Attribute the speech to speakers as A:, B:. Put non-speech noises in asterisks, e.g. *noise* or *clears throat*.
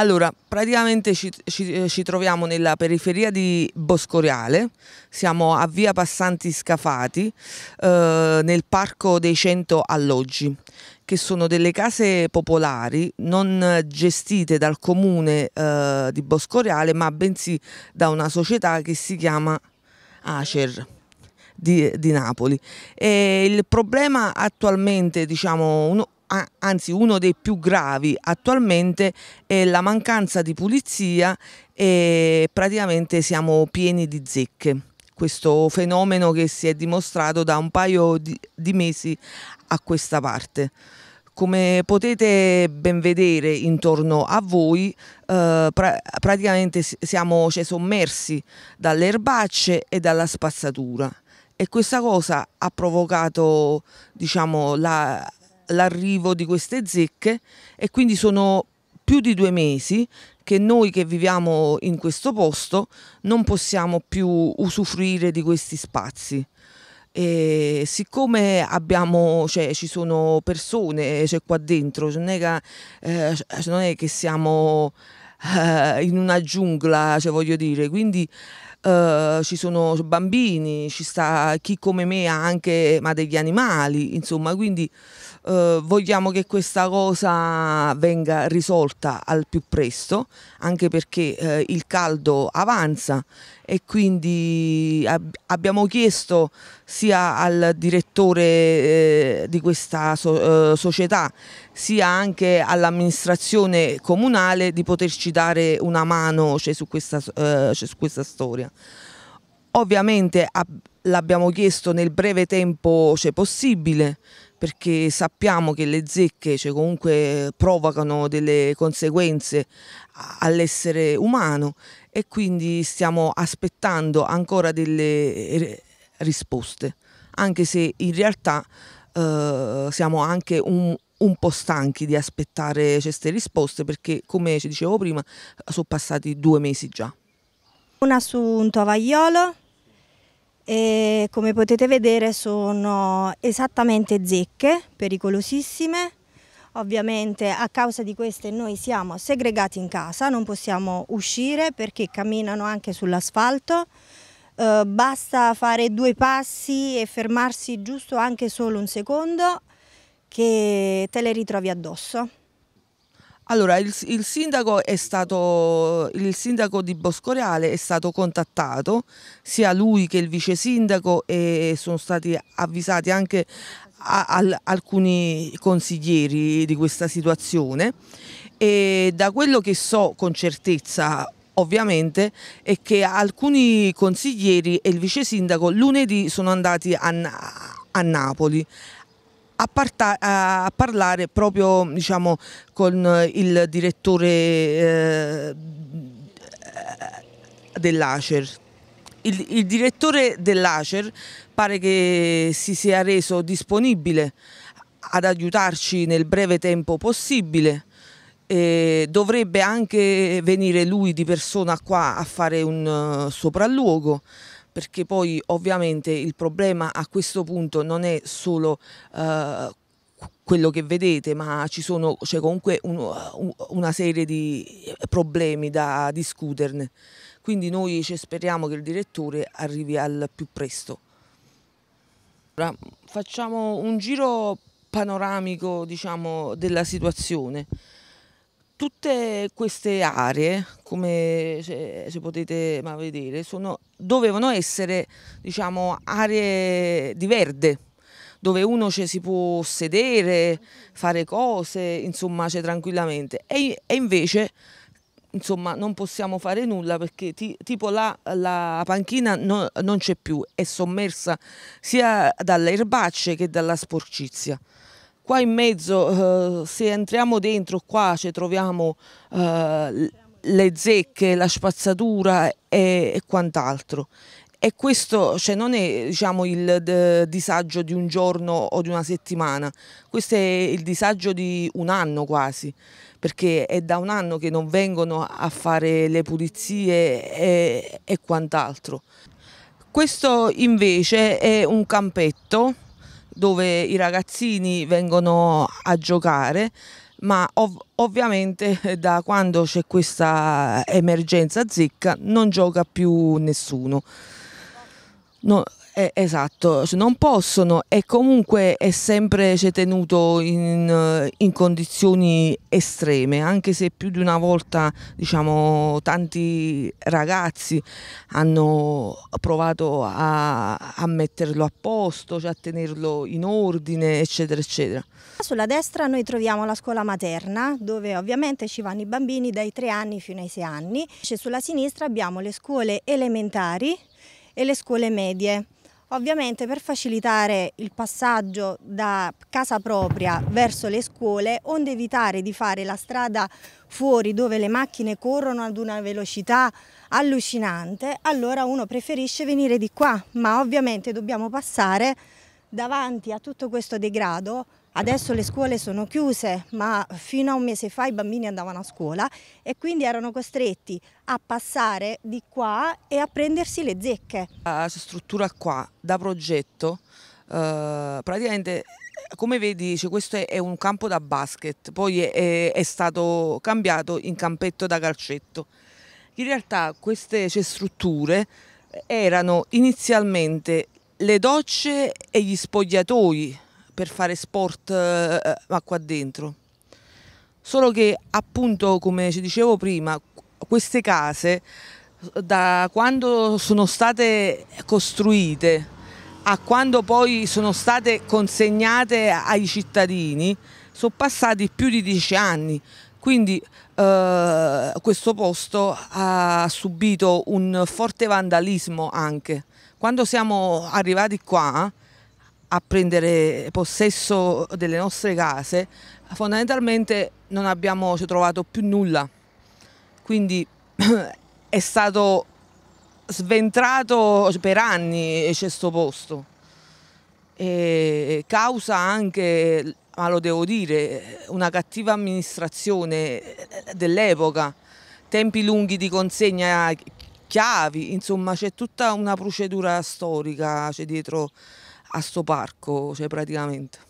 A: Allora, praticamente ci, ci, eh, ci, troviamo nella periferia di Boscoreale, siamo a via Passanti Scafati, eh, nel parco dei 100 alloggi, che sono delle case popolari non gestite dal comune eh, di Boscoreale, ma bensì da una società che si chiama Acer. Di, di Napoli e il problema attualmente diciamo uno, anzi uno dei più gravi attualmente è la mancanza di pulizia e praticamente siamo pieni di zecche. Questo fenomeno che si è dimostrato da un paio di, di mesi a questa parte. Come potete ben vedere intorno a voi, eh, pra praticamente siamo cioè, sommersi dalle erbacce e dalla spazzatura e questa cosa ha provocato diciamo, la, l'arrivo di queste zecche e quindi sono più di due mesi che noi che viviamo in questo posto non possiamo più usufruire di questi spazi. E siccome abbiamo, cioè, ci sono persone cioè, qua dentro, non è che, eh, non è che siamo eh, in una giungla, cioè, voglio dire, quindi eh, ci sono bambini, ci sta chi come me ha anche ma degli animali, insomma, quindi eh, vogliamo che questa cosa venga risolta al più presto, anche perché eh, il caldo avanza e quindi ab abbiamo chiesto sia al direttore eh, di questa so eh, società sia anche all'amministrazione comunale di poterci dare una mano cioè, su, questa, eh, cioè, su questa storia. Ovviamente l'abbiamo chiesto nel breve tempo cioè, possibile, perché sappiamo che le zecche cioè, comunque provocano delle conseguenze all'essere umano e quindi stiamo aspettando ancora delle eh, risposte, anche se in realtà eh, siamo anche un, un po' stanchi di aspettare queste risposte perché come ci dicevo prima sono passati due mesi già.
B: Una su un tovagliolo, e come potete vedere sono esattamente zecche, pericolosissime. Ovviamente a causa di queste noi siamo segregati in casa, non possiamo uscire perché camminano anche sull'asfalto. Eh, basta fare due passi e fermarsi giusto anche solo un secondo che te le ritrovi addosso.
A: Allora, il, il, sindaco stato, il, sindaco di Boscoreale è stato contattato, sia lui che il vice sindaco e sono stati avvisati anche a, a, alcuni consiglieri di questa situazione e da quello che so con certezza ovviamente è che alcuni consiglieri e il vice sindaco lunedì sono andati a, a Napoli a, a parlare proprio diciamo, con il direttore eh, dell'ACER. Il, il direttore dell'ACER pare che si sia reso disponibile ad aiutarci nel breve tempo possibile E dovrebbe anche venire lui di persona qua a fare un uh, sopralluogo perché poi ovviamente il problema a questo punto non è solo eh, quello che vedete, ma ci sono cioè comunque un, una serie di problemi da discuterne. Quindi noi speriamo che il direttore arrivi al più presto. Ora, facciamo un giro panoramico diciamo, della situazione tutte queste aree, come se, se potete vedere, sono, dovevano essere diciamo, aree di verde, dove uno ci si può sedere, fare cose, insomma, c'è tranquillamente. E, e invece insomma, non possiamo fare nulla perché ti, tipo la, la panchina no, non c'è più, è sommersa sia dalle erbacce che dalla sporcizia. Qua in mezzo, eh, se entriamo dentro qua, ci troviamo eh, le zecche, la spazzatura e, e quant'altro. E questo cioè, non è diciamo, il disagio di un giorno o di una settimana, questo è il disagio di un anno quasi, perché è da un anno che non vengono a fare le pulizie e, e quant'altro. Questo invece è un campetto dove i ragazzini vengono a giocare ma ov ovviamente *laughs* da quando c'è questa emergenza zecca non gioca più nessuno. No, eh, esatto, non possono e comunque è sempre cioè, tenuto in, in, condizioni estreme, anche se più di una volta diciamo, tanti ragazzi hanno provato a, a metterlo a posto, cioè, a tenerlo in ordine, eccetera, eccetera.
B: Sulla destra noi troviamo la scuola materna, dove ovviamente ci vanno i bambini dai 3 anni fino ai 6 anni. Cioè, sulla sinistra abbiamo le scuole elementari e le scuole medie. Ovviamente per facilitare il passaggio da casa propria verso le scuole, onde evitare di fare la strada fuori dove le macchine corrono ad una velocità allucinante, allora uno preferisce venire di qua, ma ovviamente dobbiamo passare davanti a tutto questo degrado Adesso le scuole sono chiuse, ma fino a un mese fa i bambini andavano a scuola e quindi erano costretti a passare di qua e a prendersi le zecche.
A: Questa struttura qua, da progetto, eh, praticamente come vedi cioè, questo è, un campo da basket, poi è, è stato cambiato in campetto da calcetto. In realtà queste cioè, strutture erano inizialmente le docce e gli spogliatoi per fare sport eh, eh, ma qua dentro. Solo che appunto come ci dicevo prima queste case da quando sono state costruite a quando poi sono state consegnate ai cittadini sono passati più di dieci anni quindi eh, questo posto ha subito un forte vandalismo anche. Quando siamo arrivati qua a prendere possesso delle nostre case, fondamentalmente non abbiamo trovato più nulla. Quindi *clears throat* è stato sventrato per anni questo posto. E causa anche, ma lo devo dire, una cattiva amministrazione dell'epoca, tempi lunghi di consegna chiavi, insomma c'è tutta una procedura storica, c'è dietro a sto parco, cioè praticamente.